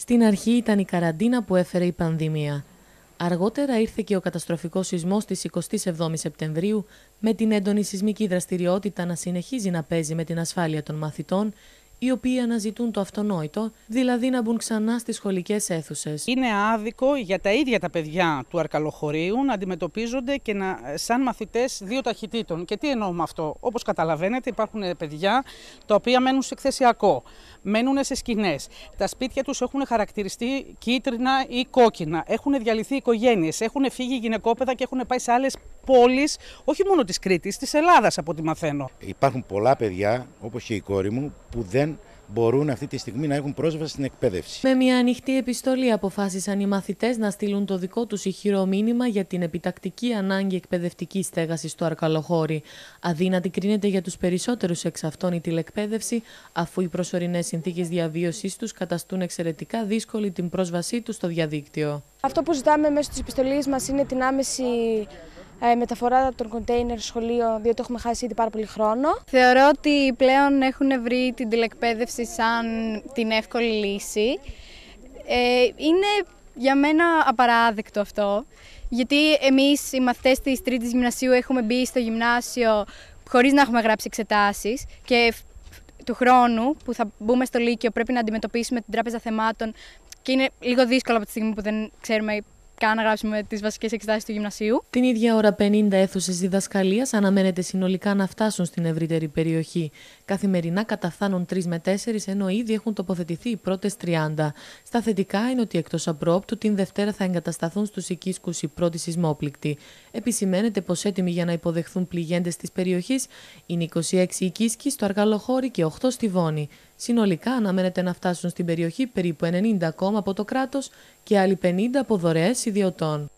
Στην αρχή ήταν η καραντίνα που έφερε η πανδημία. Αργότερα ήρθε και ο καταστροφικός σεισμός της 27 Σεπτεμβρίου με την έντονη σεισμική δραστηριότητα να συνεχίζει να παίζει με την ασφάλεια των μαθητών οι οποίοι αναζητούν το αυτονόητο, δηλαδή να μπουν ξανά στις σχολικές αίθουσες. Είναι άδικο για τα ίδια τα παιδιά του αρκαλοχωρίου να αντιμετωπίζονται και να, σαν μαθητές δύο ταχυτήτων. Και τι εννοώ αυτό. Όπως καταλαβαίνετε υπάρχουν παιδιά τα οποία μένουν σε εκθεσιακό μένουν σε σκηνές. Τα σπίτια τους έχουν χαρακτηριστεί κίτρινα ή κόκκινα. Έχουν διαλυθεί οικογένειες, έχουν φύγει γυναικόπαιδα και έχουν πάει σε άλλες πόλεις, όχι μόνο της Κρήτης, της Ελλάδας από ό,τι μαθαίνω. Υπάρχουν πολλά παιδιά, όπως και η κόρη μου, που δεν μπορούν αυτή τη στιγμή να έχουν πρόσβαση στην εκπαίδευση. Με μια ανοιχτή επιστολή αποφάσισαν οι μαθητές να στείλουν το δικό τους ηχηρό μήνυμα για την επιτακτική ανάγκη εκπαιδευτικής στέγασης στο Αρκαλοχώρι. Αδύνατη κρίνεται για τους περισσότερους εξ αυτών η τηλεκπαίδευση, αφού οι προσωρινές συνθήκες διαβίωσής τους καταστούν εξαιρετικά δύσκολη την πρόσβασή τους στο διαδίκτυο. Αυτό που ζητάμε μέσω τη επιστολή μας είναι την άμεση ε, μεταφορά των κοντέινερ σχολείων, διότι έχουμε χάσει ήδη πάρα πολύ χρόνο. Θεωρώ ότι πλέον έχουν βρει την τηλεκπαίδευση σαν την εύκολη λύση. Ε, είναι για μένα απαράδεκτο αυτό, γιατί εμείς οι μαθητές της τρίτης γυμνασίου έχουμε μπει στο γυμνάσιο χωρίς να έχουμε γράψει εξετάσεις και του χρόνου που θα μπούμε στο Λύκειο πρέπει να αντιμετωπίσουμε την Τράπεζα Θεμάτων και είναι λίγο δύσκολο από τη στιγμή που δεν ξέρουμε πρακτικά να γράψουμε τις βασικές εξετάσεις του γυμνασίου. Την ίδια ώρα, 50 αίθουσες διδασκαλίας αναμένεται συνολικά να φτάσουν στην ευρύτερη περιοχή. Καθημερινά καταφθάνουν 3 με 4, ενώ ήδη έχουν τοποθετηθεί οι πρώτες 30. Στα θετικά είναι ότι εκτός απρόπτου την Δευτέρα θα εγκατασταθούν στους οικίσκους οι πρώτοι σεισμόπληκτοι. Επισημαίνεται πως έτοιμοι για να υποδεχθούν πληγέντες της περιοχής είναι 26 οικίσκοι στο Αργαλοχώρι και 8 στη Βόνη. Συνολικά αναμένεται να φτάσουν στην περιοχή περίπου 90 ακόμα από το κράτος και άλλοι 50 από δωρεές ιδιωτών.